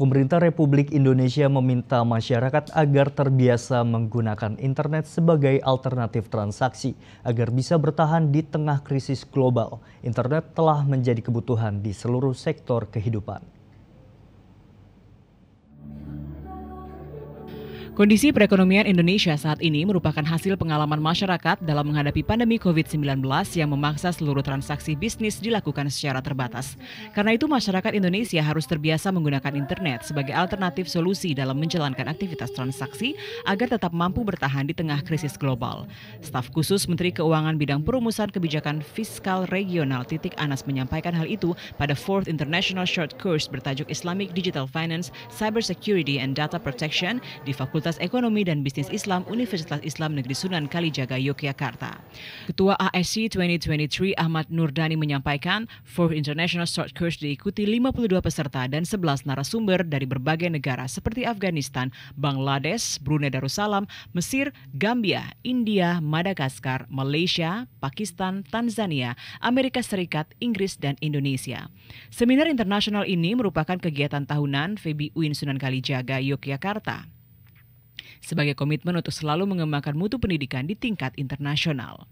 Pemerintah Republik Indonesia meminta masyarakat agar terbiasa menggunakan internet sebagai alternatif transaksi agar bisa bertahan di tengah krisis global. Internet telah menjadi kebutuhan di seluruh sektor kehidupan. Kondisi perekonomian Indonesia saat ini merupakan hasil pengalaman masyarakat dalam menghadapi pandemi COVID-19 yang memaksa seluruh transaksi bisnis dilakukan secara terbatas. Karena itu masyarakat Indonesia harus terbiasa menggunakan internet sebagai alternatif solusi dalam menjalankan aktivitas transaksi agar tetap mampu bertahan di tengah krisis global. Staf khusus Menteri Keuangan Bidang Perumusan Kebijakan Fiskal Regional Titik Anas menyampaikan hal itu pada Fourth International Short Course bertajuk Islamic Digital Finance, Cyber Security and Data Protection di Fakultas Fakultas Ekonomi dan Bisnis Islam Universitas Islam Negeri Sunan Kalijaga Yogyakarta. Ketua ASC 2023 Ahmad Nurdani menyampaikan, Fourth International Short Course diikuti 52 peserta dan 11 narasumber dari berbagai negara seperti Afghanistan, Bangladesh, Brunei Darussalam, Mesir, Gambia, India, Madagaskar, Malaysia, Pakistan, Tanzania, Amerika Serikat, Inggris, dan Indonesia. Seminar internasional ini merupakan kegiatan tahunan Febi UIN Sunan Kalijaga, Yogyakarta sebagai komitmen untuk selalu mengembangkan mutu pendidikan di tingkat internasional.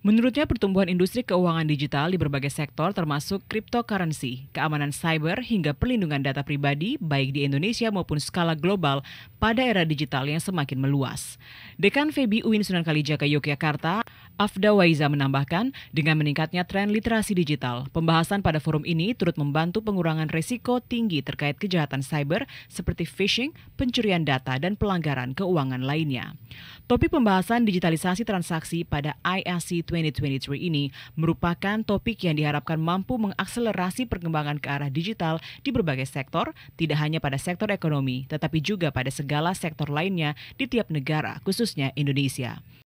Menurutnya pertumbuhan industri keuangan digital di berbagai sektor termasuk cryptocurrency, keamanan cyber hingga perlindungan data pribadi baik di Indonesia maupun skala global pada era digital yang semakin meluas. Dekan Febi Uin Sunan Kalijaga Yogyakarta, Afda Waiza menambahkan, dengan meningkatnya tren literasi digital, pembahasan pada forum ini turut membantu pengurangan resiko tinggi terkait kejahatan cyber seperti phishing, pencurian data, dan pelanggaran keuangan lainnya. Topik pembahasan digitalisasi transaksi pada IAC. 2023 ini merupakan topik yang diharapkan mampu mengakselerasi perkembangan ke arah digital di berbagai sektor, tidak hanya pada sektor ekonomi, tetapi juga pada segala sektor lainnya di tiap negara, khususnya Indonesia.